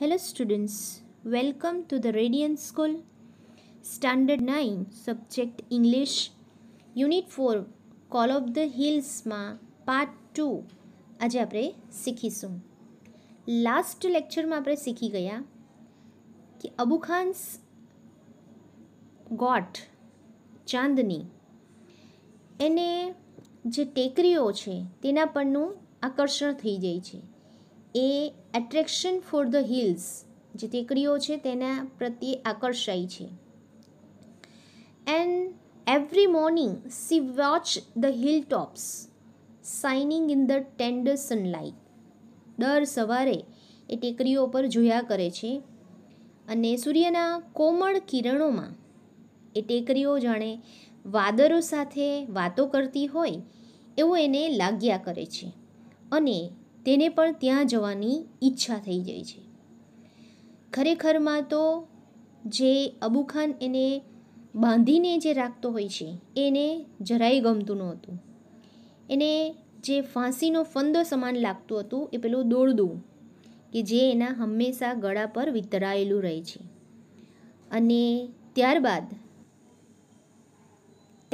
Hello students, welcome to the Radiant School. Standard 9, Subject English, Unit 4, Call of the Hills માં part two આજે આપણે શીખીશું last લેક્ચરમાં આપણે શીખી ગયા કે અબુ ખાન્સ ગોટ ચાંદની એને જે ટેકરીઓ છે તેના પરનું આકર્ષણ થઈ જાય છે એ એટ્રેક્શન ફોર ધ હિલ્સ જે ટેકરીઓ છે તેના પ્રત્યે આકર્ષાય છે and every morning she watch the hill tops shining in the tender sunlight દર સવારે એ ટેકરીઓ પર જોયા કરે છે અને સૂર્યના કોમળ કિરણોમાં એ ટેકરીઓ જાણે વાદરો સાથે વાતો કરતી હોય એવું એને લાગ્યા કરે છે અને તેને પણ ત્યાં જવાની ઈચ્છા થઈ જાય છે ખરેખરમાં તો જે અબુખાન એને બાંધીને જે રાખતો હોય છે એને જરાય ગમતું નહોતું એને જે ફાંસીનો ફંદો સમાન લાગતું હતું એ પેલું દોરડું કે જે એના હંમેશા ગળા પર વિતરાયેલું રહે છે અને ત્યારબાદ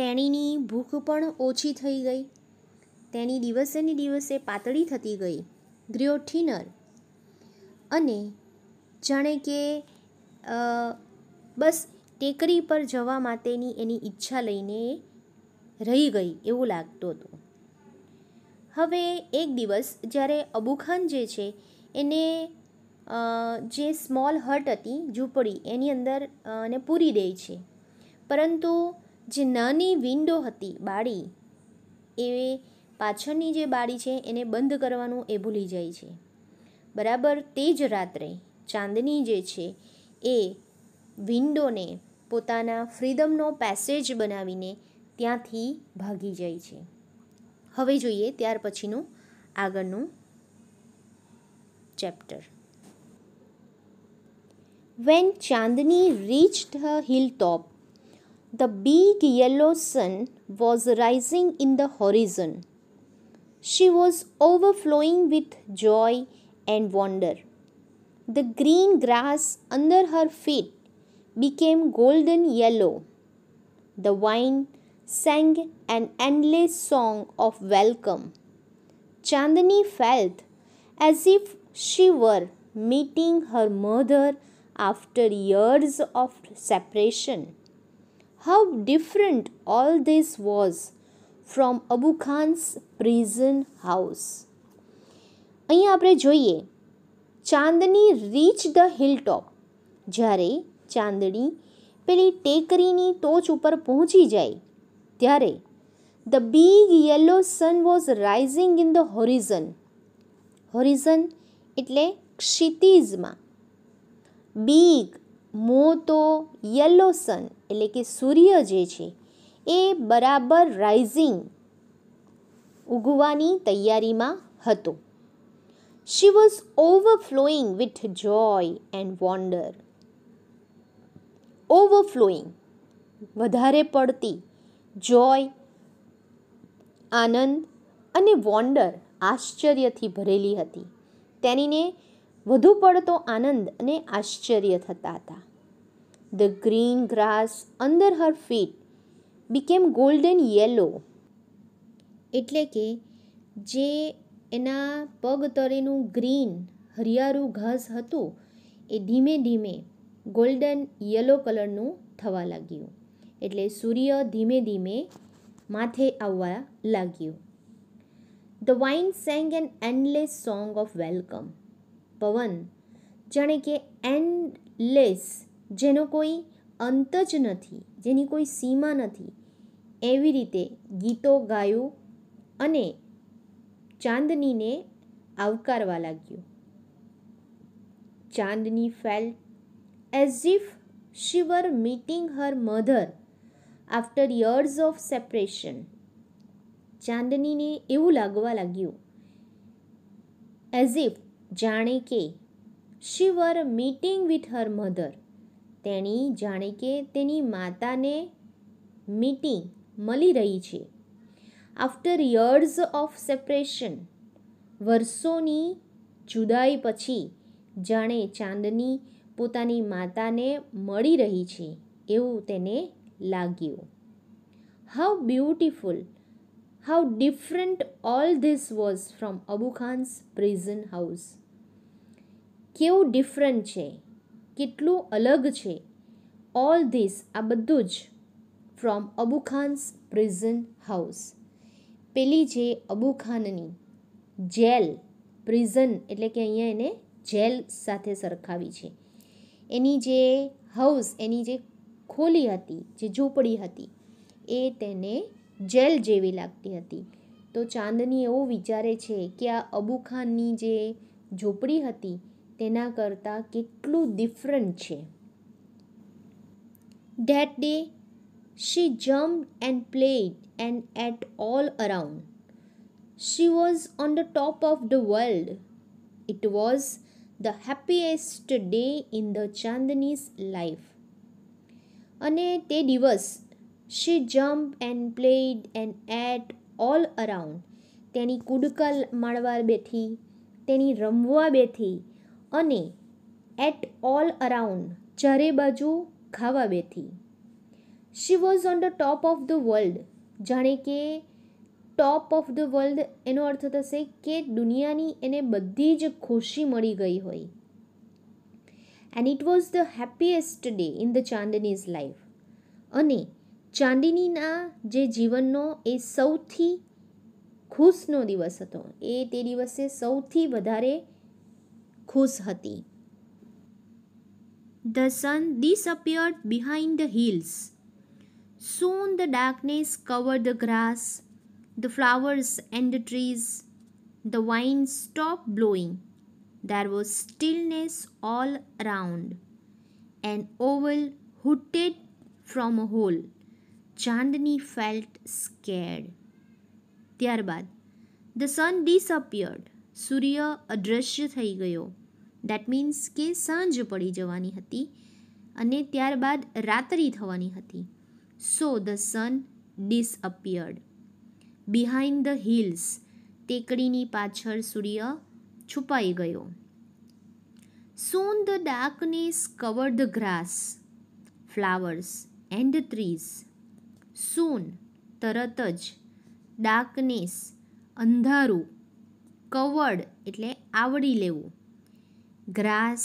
તેણીની ભૂખ પણ ઓછી થઈ ગઈ તેની દિવસે ને દિવસે પાતળી થતી ગઈ ગ્રીઓ થીનર અને જાણે કે બસ ટેકરી પર જવા માટેની એની ઈચ્છા લઈને રહી ગઈ એવું લાગતું હતું હવે એક દિવસ જ્યારે અબુખાન જે છે એને જે સ્મોલ હટ હતી ઝૂંપડી એની અંદર એને પૂરી દે છે પરંતુ જે નાની વિન્ડો હતી બાળી એ પાછળની જે બારી છે એને બંધ કરવાનું એ ભૂલી જાય છે બરાબર તે જ રાત્રે ચાંદની જે છે એ વિન્ડોને પોતાના ફ્રીડમનો પેસેજ બનાવીને ત્યાંથી ભાગી જાય છે હવે જોઈએ ત્યાર પછીનું આગળનું chapter when Chandni reach the hill top the big yellow sun was rising in the horizon She was overflowing with joy and wonder. The green grass under her feet became golden yellow. The vine sang an endless song of welcome. Chandani felt as if she were meeting her mother after years of separation. How different all this was from Abu Khan's prison house અહીં આપણે જોઈએ Chandni reach the hill top જ્યારે ચાંદની પેલી ટેકરીની ટોચ ઉપર પહોંચી જાય ત્યારે the big yellow sun was rising in the horizon horizon એટલે ક્ષિતિજમાં બિગ મોટો યલો સન એટલે કે સૂર્ય જે છે એ બરાબર રાઇઝિંગ ઉગવાની તૈયારીમાં હતો she was overflowing with joy and wonder overflowing વધારે પડતી જોય આનંદ અને વોન્ડર આશ્ચર્યથી ભરેલી હતી તેનીને વધુ પડતો આનંદ અને આશ્ચર્ય થતા હતા the green grass under her feet became golden yellow એટલે કે જે એના પગ તળેનું ગ્રીન હરિયાળું ઘાસ હતું એ ધીમે ધીમે ગોલ્ડન યલો કલરનું થવા લાગ્યું એટલે સૂર્ય ધીમે ધીમે માથે આવવા લાગ્યું the wind sang an endless song of welcome પવન જાણે કે એન્ડલેસ જેનો કોઈ અંત જ નથી જેની કોઈ સીમા નથી એવી રીતે ગીતો ગાયું અને ચાંદનીને આવકારવા લાગ્યું Chandni felt as if she were meeting her mother after years of separation ચાંદનીને એવું લાગવા લાગ્યું એઝ ઇફ જાણે કે she were meeting with her mother તેણી જાણે કે તેની માતાને મીટિંગ મળી રહી છે આફ્ટર યર્સ ઓફ સેપરેશન વર્ષોની જુદાઈ પછી જાણે ચાંદની પોતાની માતાને મળી રહી છે એવું તેને લાગ્યું how beautiful how different all this was from Abu Khan's prison house કેવું ડિફરન્ટ છે કેટલું અલગ છે ઓલ ધીસ આ બધું જ from Abu Khan's prison house પેલી જે અબુ ખાનની જેલ પ્રિઝન એટલે કે અહીંયા એને જેલ સાથે સરખાવી છે એની જે હાઉસ એની જે ખોલી હતી જે ઝૂંપડી હતી એ તેને જેલ જેવી લાગતી હતી તો ચાંદની એવું વિચારે છે કે આ અબુ ખાનની જે ઝૂંપડી હતી તેના કરતાં કેટલું ડિફરન્ટ છે that day she jump and played and ate all around she was on the top of the world it was the happiest day in the Chandni's life અને તે દિવસ she jump and played and ate all around તેની કુડકલ માણવા બેઠી તેની રમવા બેઠી અને એટ ઓલ અરાઉન્ડ ચારે બાજુ ખાવા બેઠી she was on the top of the world જાણે કે ટોપ ઓફ ધ વર્લ્ડ એનો અર્થ થશે કે દુનિયાની એને બધી જ ખુશી મળી ગઈ હોય and it was the happiest day in the Chandni's life અને ચાંદનીના જે જીવનનો એ સૌથી ખુશનો દિવસ હતો એ તે દિવસે સૌથી વધારે ખુશ The sun disappeared behind the hills. Soon the darkness covered the grass, the flowers and the trees. The wind stopped blowing. There was stillness all round. An owl hooted from a hole. Chandni felt scared ત્યારબાદ the sun disappeared. સૂર્ય અદૃશ્ય થઈ ગયો that means કે સાંજ પડી જવાની હતી અને ત્યારબાદ રાત્રિ થવાની હતી so the sun disappeared behind the hills ટેકડીની પાછળ સૂર્ય છુપાઈ ગયો soon the darkness cover the grass flowers and trees soon તરત જ ડાર્કનેસ અંધારું કવર્ડ એટલે આવરી લેવું ગ્રાસ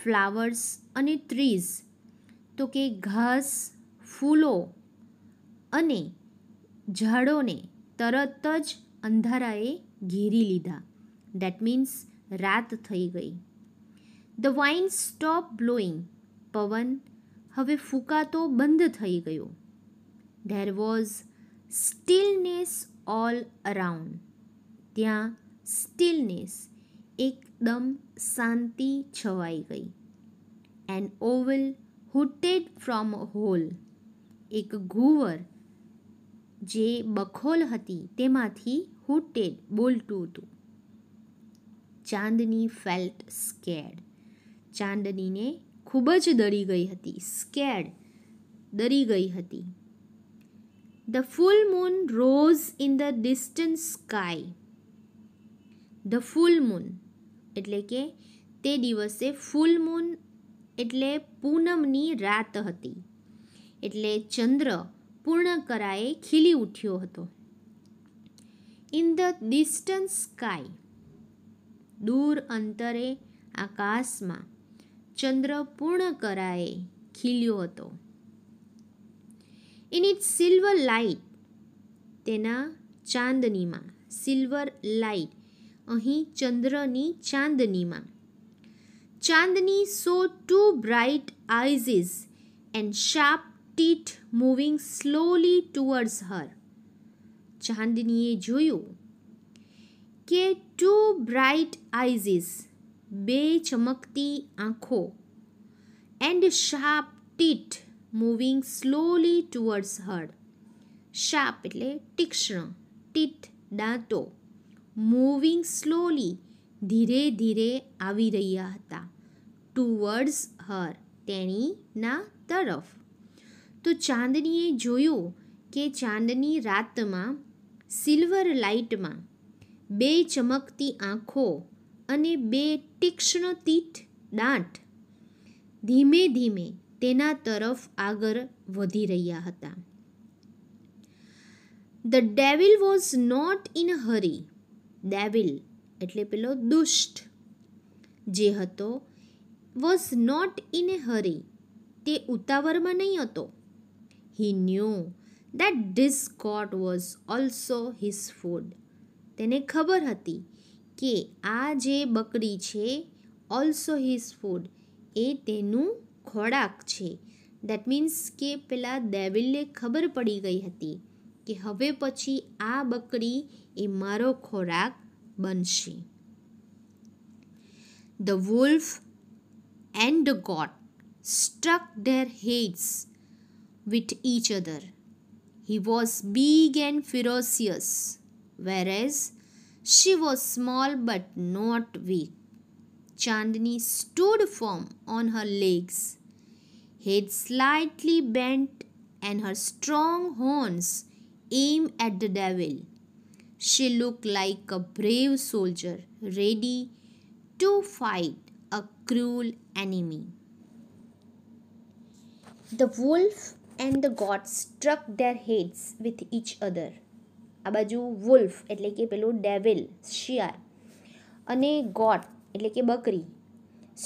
ફ્લાવર્સ અને ટ્રીઝ તો કે ઘાસ ફૂલો અને ઝાડોને તરત જ અંધારાએ ઘેરી લીધા દેટ મીન્સ રાત થઈ ગઈ ધ વાઇન સ્ટોપ બ્લોઈંગ પવન હવે ફૂંકાતો બંધ થઈ ગયો there was stillness all around ત્યાં સ્ટીલનેસ એકદમ શાંતિ છવાઈ ગઈ an owl hooted from hole એક ઘુવર જે બખોલ હતી તેમાંથી હુટેડ બોલતું હતું ચાંદની ફેલ્ટ સ્કેડ ચાંદનીને ખૂબ જ ડરી ગઈ હતી સ્કેડ ડરી ગઈ હતી the full moon rose in the distance sky the full moon એટલે કે તે દિવસે ફૂલ મૂન એટલે પૂનમની રાત હતી એટલે ચંદ્ર પૂર્ણ કરાએ ખીલી ઉઠ્યો હતો ઇન ધ ડિસ્ટન્સ સ્કાય દૂર અંતરે આકાશમાં ચંદ્ર પૂર્ણ કરાએ ખીલ્યો હતો ઇન ઇટ સિલ્વર લાઇટ તેના ચાંદનીમાં સિલ્વર લાઇટ અહીં ચંદ્રની ચાંદનીમાં Chandni saw two bright eyes and sharp teeth moving slowly towards her ચાંદનીએ જોયું કે ટુ બ્રાઇટ આઇઝીસ બે ચમકતી આંખો and sharp teeth moving slowly towards her sharp એટલે તીક્ષ્ણ ટીટ દાંતો મૂવિંગ સ્લોલી ધીરે ધીરે આવી રહ્યા હતા ટુવર્ડ્સ હર તેણીના તરફ તો ચાંદનીએ જોયું કે ચાંદની રાતમાં સિલ્વર લાઇટમાં બે ચમકતી આંખો અને બે તીક્ષ્ણ તીઠ દાંત ધીમે ધીમે તેના તરફ આગળ વધી રહ્યા હતા the devil was not in hurry devil એટલે પેલો દુષ્ટ જે હતો was not in a hurry તે ઉતાવળમાં નહીં હતો he knew that this goat was also his food તેને ખબર હતી કે આ જે બકરી છે ઓલ્સો હિઝ ફૂડ એ તેનું ખોરાક છે દેટ મીન્સ કે પેલા દેવિલને ખબર પડી ગઈ હતી કે હવે પછી આ બકરી એ મારો ખોરાક બનશે the wolf and struck their heads with each other. He was big and ferocious, whereas she was small but not weak. Chandni stood firm on her legs, head slightly bent, and her strong horns aim at the devil. She looked like a brave soldier ready to fight a cruel enemy. The wolf and the god struck their heads with each other. આ બાજુ wolf એટલે કે પેલું devil શિયાર અને got એટલે કે બકરી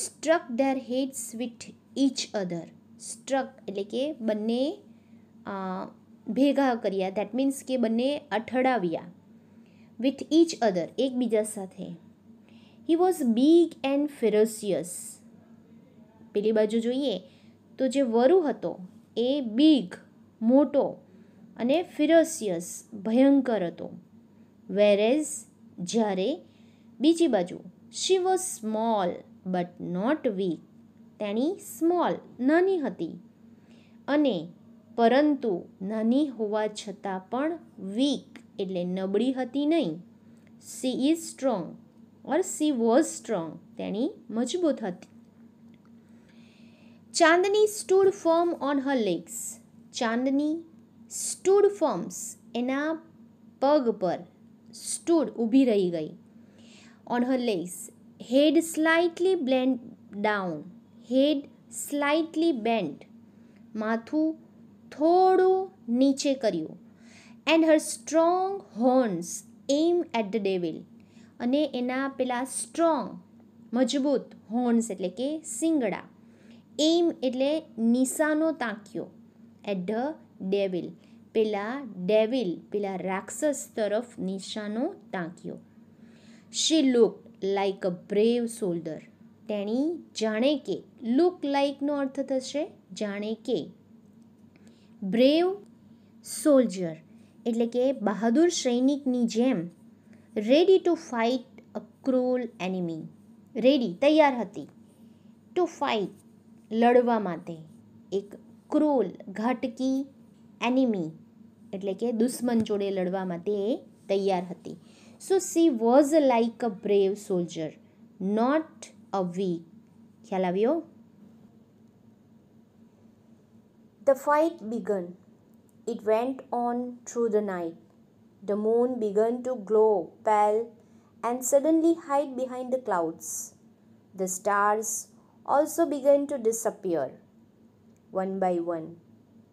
struck their heads with each other struck એટલે કે બંને ભેગા કર્યા દેટ મીન્સ કે બંને અથડાવ્યા વિથ ઇચ અધર એકબીજા સાથે he was big and ferocious પેલી બાજુ જોઈએ તો જે વરુ હતો એ બિગ મોટો અને ફિરોસિયસ ભયંકર હતો વેરેઝ જ્યારે બીજી બાજુ she was small but not weak તેણી સ્મોલ નાની હતી અને પરંતુ નાની હોવા છતાં પણ વીક એટલે નબળી હતી નહીં she is strong or she was strong તેણી મજબૂત હતી Chandni stood firm on her legs Chandni stood firms એના પગ પર સ્ટૂડ ઊભી રહી ગઈ on her legs head slightly bent down head slightly bend માથું થોડું નીચે કર્યું and her strong horns aim at the devil અને એના પેલા સ્ટ્રોંગ મજબૂત હોર્ન્સ એટલે કે સિંગડા એમ એટલે નિશાનો તાક્યો એટ ધ ડેવિલ પેલા ડેવિલ પેલા રાક્ષસ તરફ નિશાનો તાક્યો she look like a brave soldier તેણી જાણે કે લુક લાઇકનો અર્થ થશે જાણે કે બ્રેવ સોલ્જર એટલે કે બહાદુર સૈનિકની જેમ ready to fight a cruel enemy ready તૈયાર હતી ટુ ફાઇટ લડવા માટે એક ક્રૂલ ઘાટકી એનિમી એટલે કે દુશ્મન જોડે લડવા માટે એ તૈયાર હતી so she was like a brave soldier not a weak ખ્યાલ આવ્યો The fight began. It went on through the night. The moon began to glow pale and suddenly hide behind the clouds. The stars also began to disappear. One by one,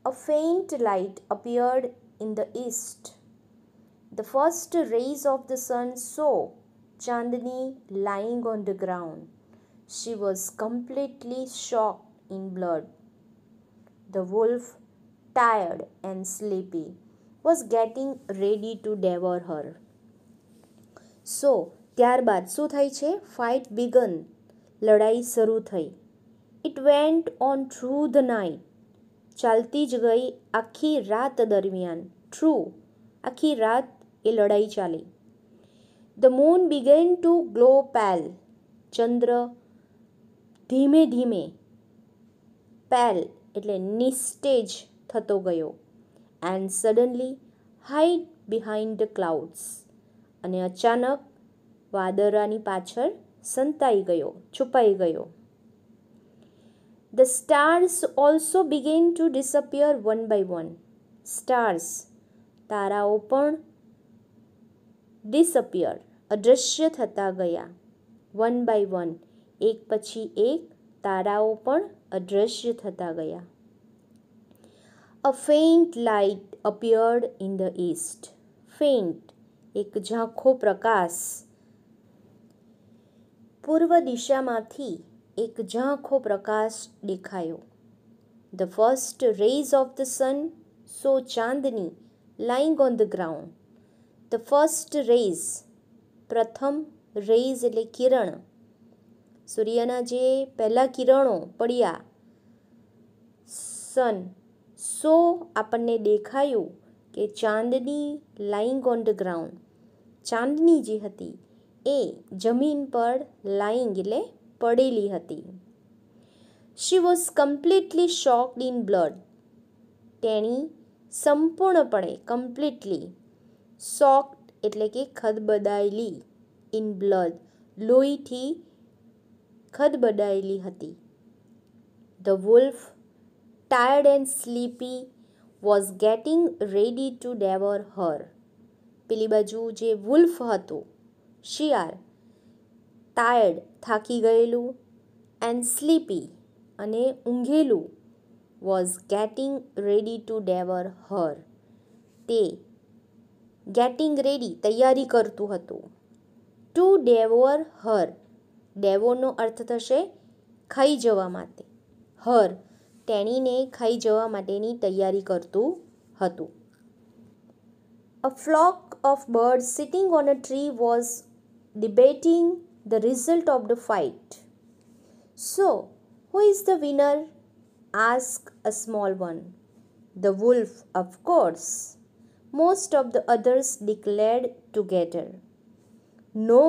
a faint light appeared in the east. The first rays of the sun saw Chandni lying on the ground. She was completely shocked in blood. The wolf, tired and sleepy, was getting ready to devour her. સો ત્યારબાદ શું થાય છે fight began લડાઈ શરૂ થઈ it went on through the night ચાલતી જ ગઈ આખી રાત દરમિયાન થ્રુ આખી રાત એ લડાઈ ચાલી the moon began to glow pale ચંદ્ર ધીમે ધીમે પેલ એટલે નિસ્ટેજ થતો ગયો and suddenly hide behind the clouds અને અચાનક વાદળાની પાછળ સંતાઈ ગયો છુપાઈ ગયો the stars also began to disappear one by one stars તારાઓ પણ ડિસઅપિયર અદૃશ્ય થતા ગયા વન બાય વન એક પછી એક તારાઓ પણ અદ્રશ્ય થતા ગયા a faint light appeared in the east faint એક ઝાંખો પ્રકાશ પૂર્વ દિશામાંથી એક ઝાંખો પ્રકાશ દેખાયો the first rays of the sun saw Chandni lying on the ground the first rays પ્રથમ રેઝ એટલે કિરણ સૂર્યના જે પહેલાં કિરણો પડ્યા સન સો આપણને દેખાયું કે Chandni lying on the ground Chandni જે હતી એ જમીન પર લાઇંગ એટલે પડેલી હતી she was completely soaked in blood તેણી સંપૂર્ણપણે કમ્પ્લીટલી શોક્ડ એટલે કે ખદબદાયેલી ઇન બ્લડ લોહીથી ખદબડાયેલી હતી the wolf tired and sleepy was getting ready to devour her પેલી બાજુ જે વુલ્ફ હતું શિયાર ટાયર્ડ થાકી ગયેલું એન્ડ સ્લીપી અને ઊંઘેલું was getting ready to devour her તે ગેટિંગ રેડી તૈયારી કરતું હતું ટુ ડેવર હર ડેવોનો અર્થ થશે ખાઈ જવા માટે હર તેણીને ખાઈ જવા માટેની તૈયારી કરતું હતું a flock of bird sitting on a tree was debating the result of the fight so who is the winner ask a small one The wolf, of most of the others others declared together. No,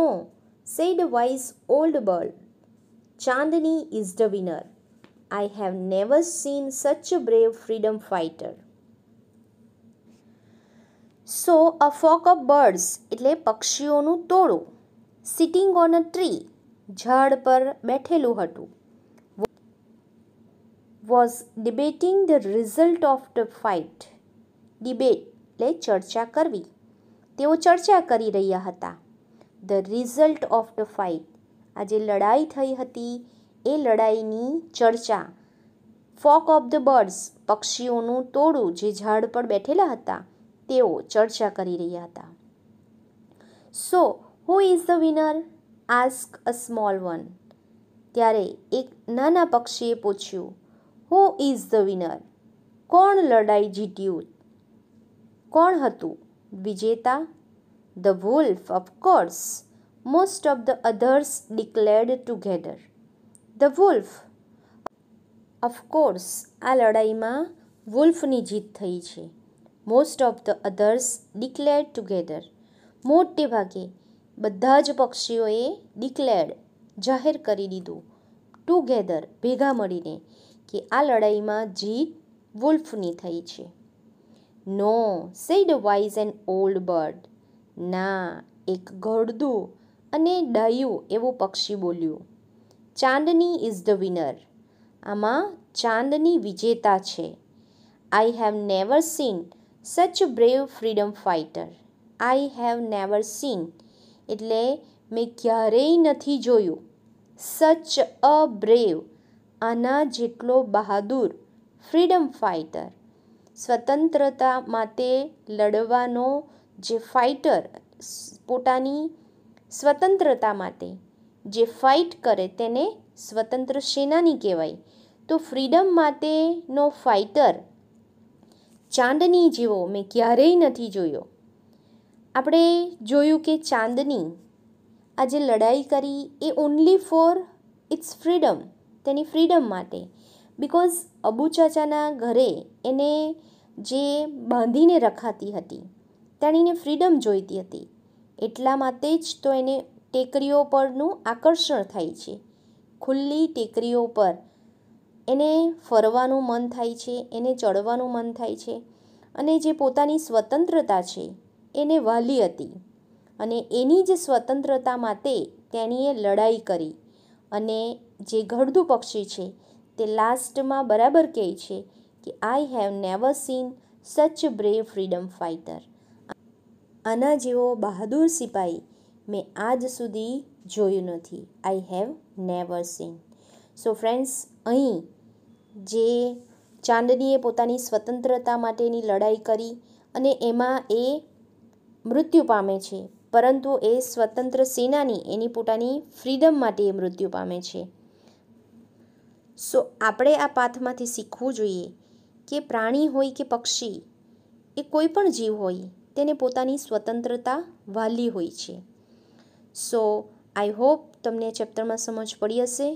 said the wise old bird. Chandani is the winner. I have never seen such a brave freedom fighter. So a flock of birds, itle pakshionu todo, sitting on a tree, jhad par bethelu hatu, was debating the result of the fight. Debate, le charcha karvi. તેઓ ચર્ચા કરી રહ્યા હતા the result of the fight આ જે લડાઈ થઈ હતી એ લડાઈની ચર્ચા ફોક ઓફ ધ બર્ડ્સ પક્ષીઓનું તોડું જે ઝાડ પર બેઠેલા હતા તેઓ ચર્ચા કરી રહ્યા હતા so who is the winner ask a small one ત્યારે એક નાના પક્ષીએ પૂછ્યું હુ ઇઝ ધ વિનર કોણ લડાઈ જીત્યું કોણ હતું વિજેતા the wolf of most of the others others declared together. The wolf. Of આ લડાઈમાં વુલ્ફની જીત થઈ છે most of the others declare together મોટે ભાગે બધા જ પક્ષીઓએ ડિક્લેર્ડ જાહેર કરી દીધું ટુગેધર ભેગા મળીને કે આ લડાઈમાં જીત વુલ્ફની થઈ છે no said wise an old bird ના એક ઘોડદું અને ડાયું એવું પક્ષી બોલ્યું ચાંદની ઇઝ ધ વિનર આમાં ચાંદની વિજેતા છે I have never seen such brave freedom fighter I have never seen એટલે મેં ક્યારેય નથી જોયું સચ અ બ્રેવ આના જેટલો બહાદુર ફ્રીડમ ફાઇટર સ્વતંત્રતા માટે લડવાનો જે ફાઇટર પોતાની સ્વતંત્રતા માટે જે ફાઇટ કરે તેને સ્વતંત્ર સેનાની કહેવાય તો ફ્રીડમ માટેનો ફાઇટર ચાંદની જેવો મેં ક્યારેય નથી જોયો આપણે જોયું કે ચાંદની આજે લડાઈ કરી એ ઓન્લી ફોર ઇટ્સ ફ્રીડમ તેની ફ્રીડમ માટે બિકોઝ અબુ ચાચાના ઘરે એને જે બાંધીને રખાતી હતી તેણીને ફ્રીડમ જોઈતી હતી એટલા માટે જ તો એને ટેકરીઓ પરનું આકર્ષણ થાય છે ખુલ્લી ટેકરીઓ પર એને ફરવાનું મન થાય છે એને ચડવાનું મન થાય છે અને જે પોતાની સ્વતંત્રતા છે એને વહાલી હતી અને એની જ સ્વતંત્રતા માટે તેણીએ લડાઈ કરી અને જે ઘડધું પક્ષી છે તે લાસ્ટમાં બરાબર કહે છે કે I have never seen such brave freedom fighter આના જેવો બહાદુર સિપાઈ મેં આજ સુધી જોયું નથી I have never seen so friends અહીં જે ચાંદનીએ પોતાની સ્વતંત્રતા માટેની લડાઈ કરી અને એમાં એ મૃત્યુ પામે છે પરંતુ એ સ્વતંત્ર સેનાની એની પોતાની ફ્રીડમ માટે એ મૃત્યુ પામે છે સો આપણે આ પાથમાંથી શીખવું જોઈએ કે પ્રાણી હોય કે પક્ષી એ કોઈ પણ જીવ હોય તેને પોતાની સ્વતંત્રતા વહાલી હોય છે સો આઈ હોપ તમને ચેપ્ટરમાં સમજ પડી હશે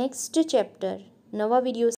નેક્સ્ટ ચેપ્ટર નવા વિડીયો